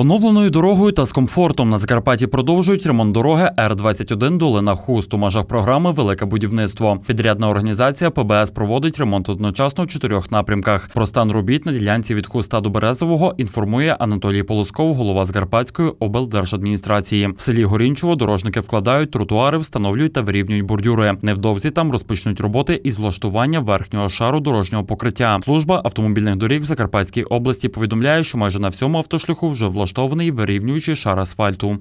Оновленою дорогою та з комфортом на Закарпатті продовжують ремонт дороги Р-21 долина Хуст у межах програми Велике будівництво. Підрядна організація ПБС проводить ремонт одночасно в чотирьох напрямках. Про стан робіт на ділянці від хуста до Березового інформує Анатолій Полосков, голова Закарпатської облдержадміністрації. В селі Горінчево дорожники вкладають тротуари, встановлюють та вирівнюють бордюри. Невдовзі там розпочнуть роботи із влаштування верхнього шару дорожнього покриття. Служба автомобільних доріг в Закарпатській області повідомляє, що майже на всьому автошляху вже влаштовують влаштований вирівнюючи шар асфальту.